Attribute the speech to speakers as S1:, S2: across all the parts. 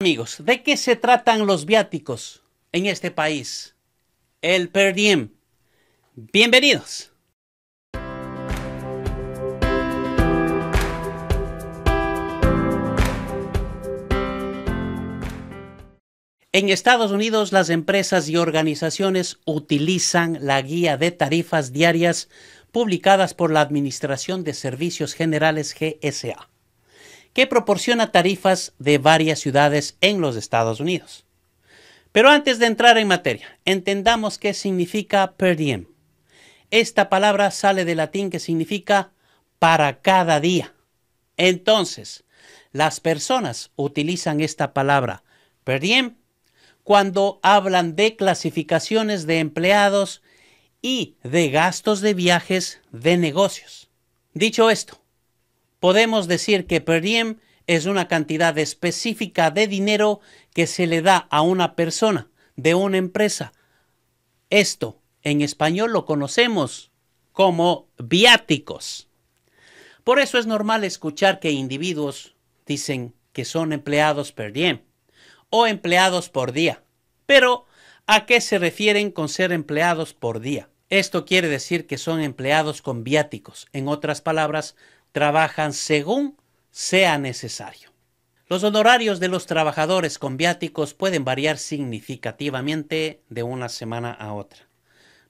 S1: Amigos, ¿de qué se tratan los viáticos en este país? El per diem. Bienvenidos. En Estados Unidos, las empresas y organizaciones utilizan la guía de tarifas diarias publicadas por la Administración de Servicios Generales GSA que proporciona tarifas de varias ciudades en los Estados Unidos. Pero antes de entrar en materia, entendamos qué significa per diem. Esta palabra sale del latín que significa para cada día. Entonces, las personas utilizan esta palabra per diem cuando hablan de clasificaciones de empleados y de gastos de viajes de negocios. Dicho esto, podemos decir que per diem es una cantidad específica de dinero que se le da a una persona de una empresa. Esto en español lo conocemos como viáticos. Por eso es normal escuchar que individuos dicen que son empleados per diem o empleados por día. Pero, ¿a qué se refieren con ser empleados por día? Esto quiere decir que son empleados con viáticos. En otras palabras, trabajan según sea necesario. Los honorarios de los trabajadores con viáticos pueden variar significativamente de una semana a otra.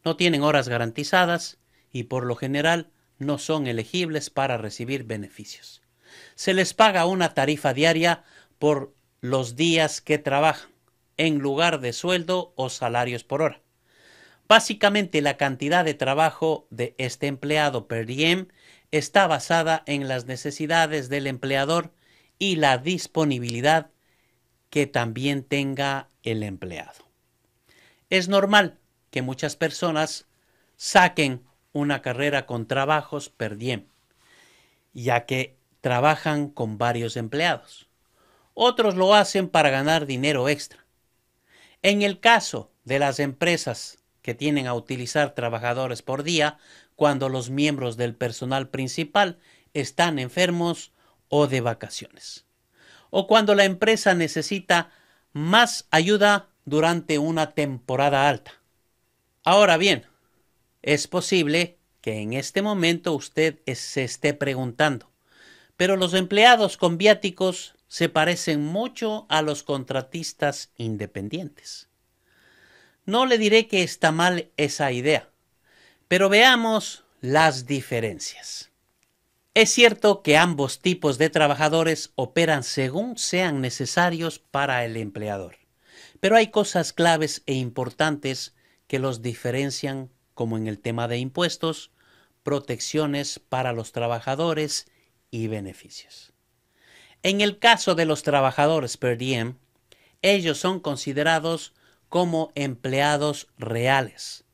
S1: No tienen horas garantizadas y por lo general no son elegibles para recibir beneficios. Se les paga una tarifa diaria por los días que trabajan, en lugar de sueldo o salarios por hora. Básicamente la cantidad de trabajo de este empleado per diem está basada en las necesidades del empleador y la disponibilidad que también tenga el empleado. Es normal que muchas personas saquen una carrera con trabajos per diem, ya que trabajan con varios empleados. Otros lo hacen para ganar dinero extra. En el caso de las empresas que tienen a utilizar trabajadores por día cuando los miembros del personal principal están enfermos o de vacaciones, o cuando la empresa necesita más ayuda durante una temporada alta. Ahora bien, es posible que en este momento usted se esté preguntando, pero los empleados con viáticos se parecen mucho a los contratistas independientes. No le diré que está mal esa idea, pero veamos las diferencias. Es cierto que ambos tipos de trabajadores operan según sean necesarios para el empleador, pero hay cosas claves e importantes que los diferencian como en el tema de impuestos, protecciones para los trabajadores y beneficios. En el caso de los trabajadores per diem, ellos son considerados como empleados reales.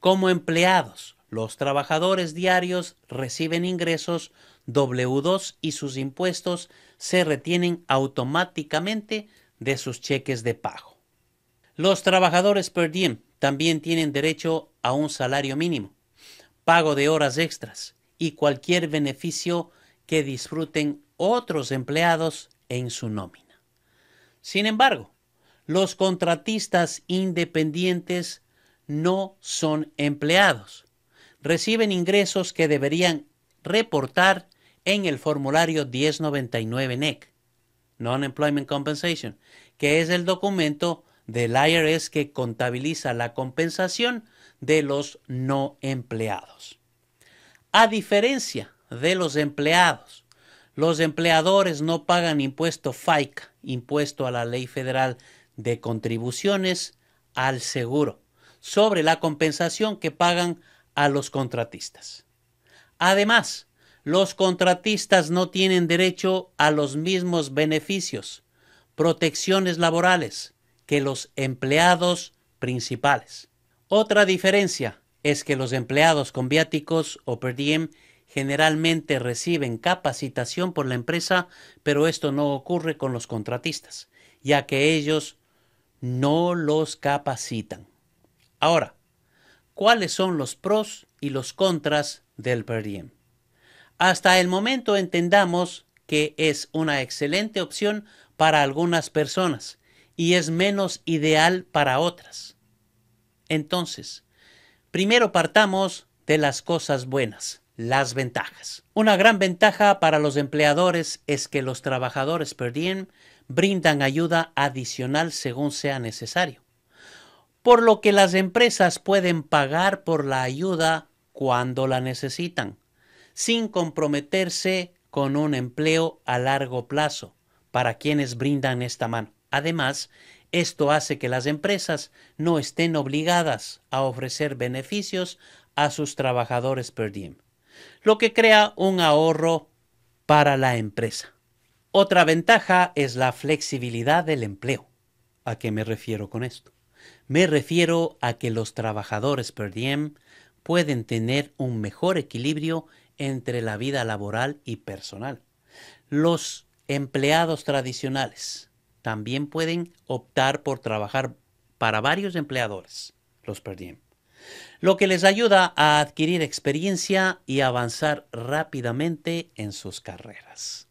S1: Como empleados, los trabajadores diarios reciben ingresos W2 y sus impuestos se retienen automáticamente de sus cheques de pago. Los trabajadores per diem también tienen derecho a un salario mínimo, pago de horas extras y cualquier beneficio que disfruten otros empleados en su nómina. Sin embargo, los contratistas independientes no son empleados. Reciben ingresos que deberían reportar en el formulario 1099 NEC, e Non-Employment Compensation, que es el documento del IRS que contabiliza la compensación de los no empleados. A diferencia de los empleados, los empleadores no pagan impuesto FICA, impuesto a la ley federal de contribuciones al seguro sobre la compensación que pagan a los contratistas. Además, los contratistas no tienen derecho a los mismos beneficios, protecciones laborales que los empleados principales. Otra diferencia es que los empleados con viáticos o per diem generalmente reciben capacitación por la empresa, pero esto no ocurre con los contratistas, ya que ellos no los capacitan. Ahora, ¿cuáles son los pros y los contras del per Hasta el momento entendamos que es una excelente opción para algunas personas y es menos ideal para otras. Entonces, primero partamos de las cosas buenas, las ventajas. Una gran ventaja para los empleadores es que los trabajadores per brindan ayuda adicional según sea necesario, por lo que las empresas pueden pagar por la ayuda cuando la necesitan, sin comprometerse con un empleo a largo plazo para quienes brindan esta mano. Además, esto hace que las empresas no estén obligadas a ofrecer beneficios a sus trabajadores per diem, lo que crea un ahorro para la empresa. Otra ventaja es la flexibilidad del empleo. ¿A qué me refiero con esto? Me refiero a que los trabajadores per diem pueden tener un mejor equilibrio entre la vida laboral y personal. Los empleados tradicionales también pueden optar por trabajar para varios empleadores, los per diem, lo que les ayuda a adquirir experiencia y avanzar rápidamente en sus carreras.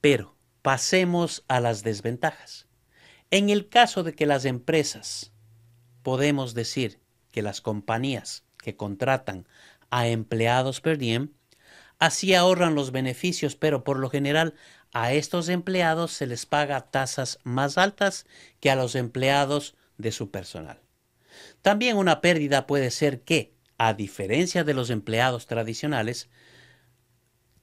S1: Pero Pasemos a las desventajas. En el caso de que las empresas, podemos decir que las compañías que contratan a empleados per diem, así ahorran los beneficios, pero por lo general a estos empleados se les paga tasas más altas que a los empleados de su personal. También una pérdida puede ser que, a diferencia de los empleados tradicionales,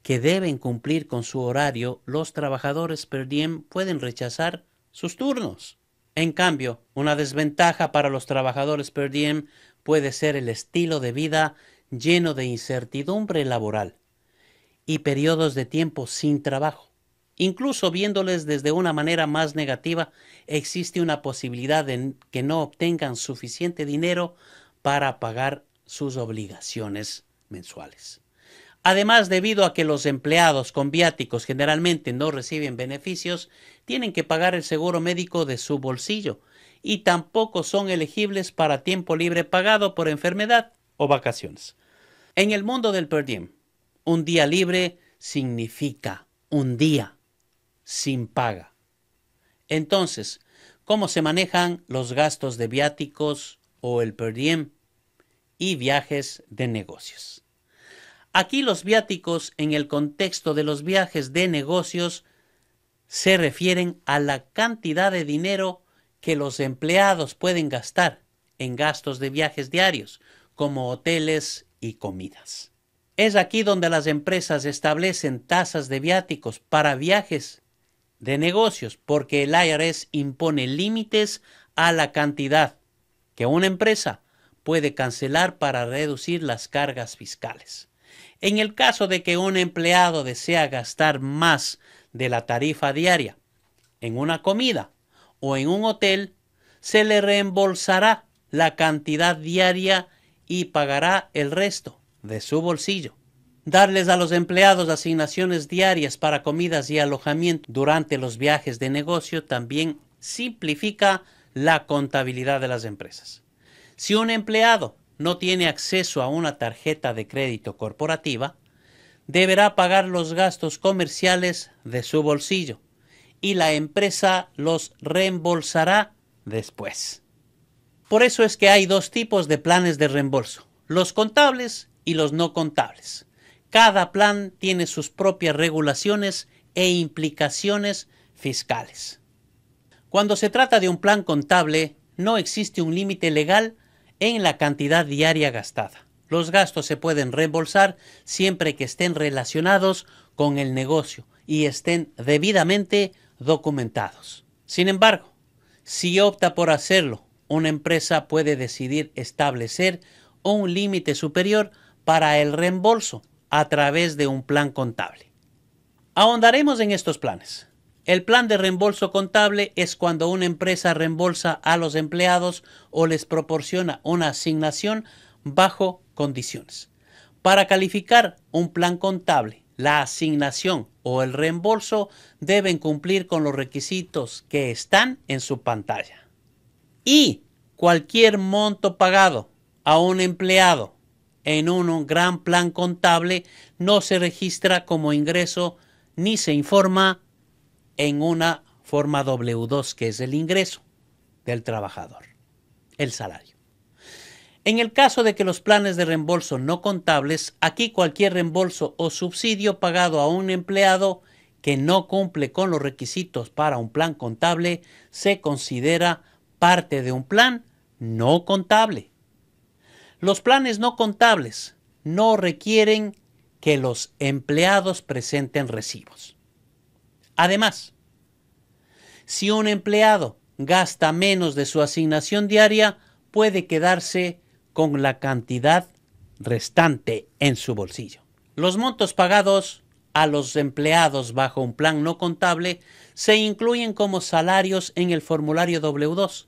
S1: que deben cumplir con su horario, los trabajadores per diem pueden rechazar sus turnos. En cambio, una desventaja para los trabajadores per diem puede ser el estilo de vida lleno de incertidumbre laboral y periodos de tiempo sin trabajo. Incluso viéndoles desde una manera más negativa, existe una posibilidad de que no obtengan suficiente dinero para pagar sus obligaciones mensuales. Además, debido a que los empleados con viáticos generalmente no reciben beneficios, tienen que pagar el seguro médico de su bolsillo y tampoco son elegibles para tiempo libre pagado por enfermedad o vacaciones. En el mundo del per un día libre significa un día sin paga. Entonces, ¿cómo se manejan los gastos de viáticos o el per y viajes de negocios? Aquí los viáticos en el contexto de los viajes de negocios se refieren a la cantidad de dinero que los empleados pueden gastar en gastos de viajes diarios, como hoteles y comidas. Es aquí donde las empresas establecen tasas de viáticos para viajes de negocios, porque el IRS impone límites a la cantidad que una empresa puede cancelar para reducir las cargas fiscales. En el caso de que un empleado desea gastar más de la tarifa diaria en una comida o en un hotel, se le reembolsará la cantidad diaria y pagará el resto de su bolsillo. Darles a los empleados asignaciones diarias para comidas y alojamiento durante los viajes de negocio también simplifica la contabilidad de las empresas. Si un empleado no tiene acceso a una tarjeta de crédito corporativa, deberá pagar los gastos comerciales de su bolsillo y la empresa los reembolsará después. Por eso es que hay dos tipos de planes de reembolso, los contables y los no contables. Cada plan tiene sus propias regulaciones e implicaciones fiscales. Cuando se trata de un plan contable, no existe un límite legal en la cantidad diaria gastada. Los gastos se pueden reembolsar siempre que estén relacionados con el negocio y estén debidamente documentados. Sin embargo, si opta por hacerlo, una empresa puede decidir establecer un límite superior para el reembolso a través de un plan contable. Ahondaremos en estos planes. El plan de reembolso contable es cuando una empresa reembolsa a los empleados o les proporciona una asignación bajo condiciones. Para calificar un plan contable, la asignación o el reembolso deben cumplir con los requisitos que están en su pantalla. Y cualquier monto pagado a un empleado en un gran plan contable no se registra como ingreso ni se informa en una forma W2, que es el ingreso del trabajador, el salario. En el caso de que los planes de reembolso no contables, aquí cualquier reembolso o subsidio pagado a un empleado que no cumple con los requisitos para un plan contable se considera parte de un plan no contable. Los planes no contables no requieren que los empleados presenten recibos. Además, si un empleado gasta menos de su asignación diaria, puede quedarse con la cantidad restante en su bolsillo. Los montos pagados a los empleados bajo un plan no contable se incluyen como salarios en el formulario W2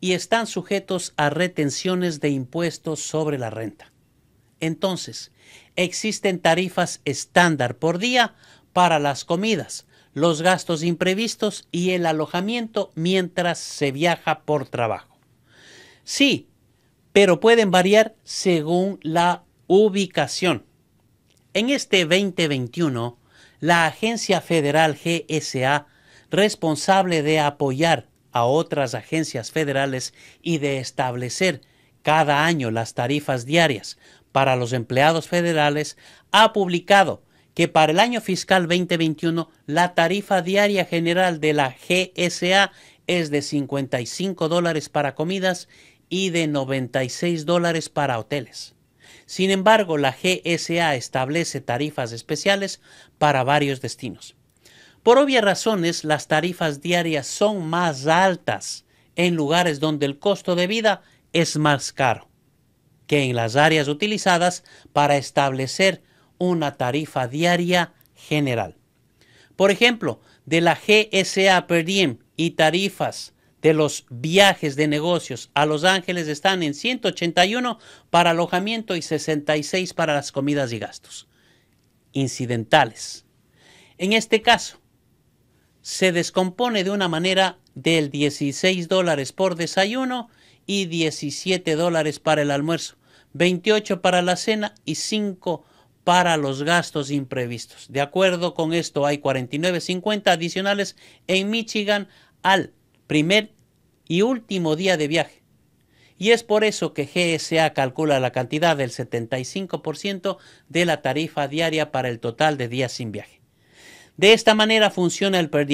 S1: y están sujetos a retenciones de impuestos sobre la renta. Entonces, existen tarifas estándar por día para las comidas, los gastos imprevistos y el alojamiento mientras se viaja por trabajo. Sí, pero pueden variar según la ubicación. En este 2021, la agencia federal GSA, responsable de apoyar a otras agencias federales y de establecer cada año las tarifas diarias para los empleados federales, ha publicado que para el año fiscal 2021 la tarifa diaria general de la GSA es de 55 dólares para comidas y de 96 dólares para hoteles. Sin embargo, la GSA establece tarifas especiales para varios destinos. Por obvias razones, las tarifas diarias son más altas en lugares donde el costo de vida es más caro que en las áreas utilizadas para establecer una tarifa diaria general. Por ejemplo, de la GSA per diem y tarifas de los viajes de negocios a Los Ángeles están en 181 para alojamiento y 66 para las comidas y gastos incidentales. En este caso, se descompone de una manera del 16 dólares por desayuno y 17 dólares para el almuerzo, 28 para la cena y 5 dólares para los gastos imprevistos. De acuerdo con esto, hay 49.50 adicionales en Michigan al primer y último día de viaje. Y es por eso que GSA calcula la cantidad del 75% de la tarifa diaria para el total de días sin viaje. De esta manera funciona el per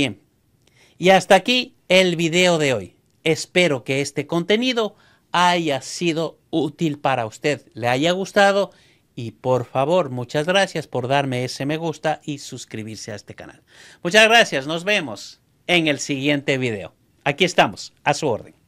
S1: Y hasta aquí el video de hoy. Espero que este contenido haya sido útil para usted, le haya gustado y por favor, muchas gracias por darme ese me gusta y suscribirse a este canal. Muchas gracias, nos vemos en el siguiente video. Aquí estamos, a su orden.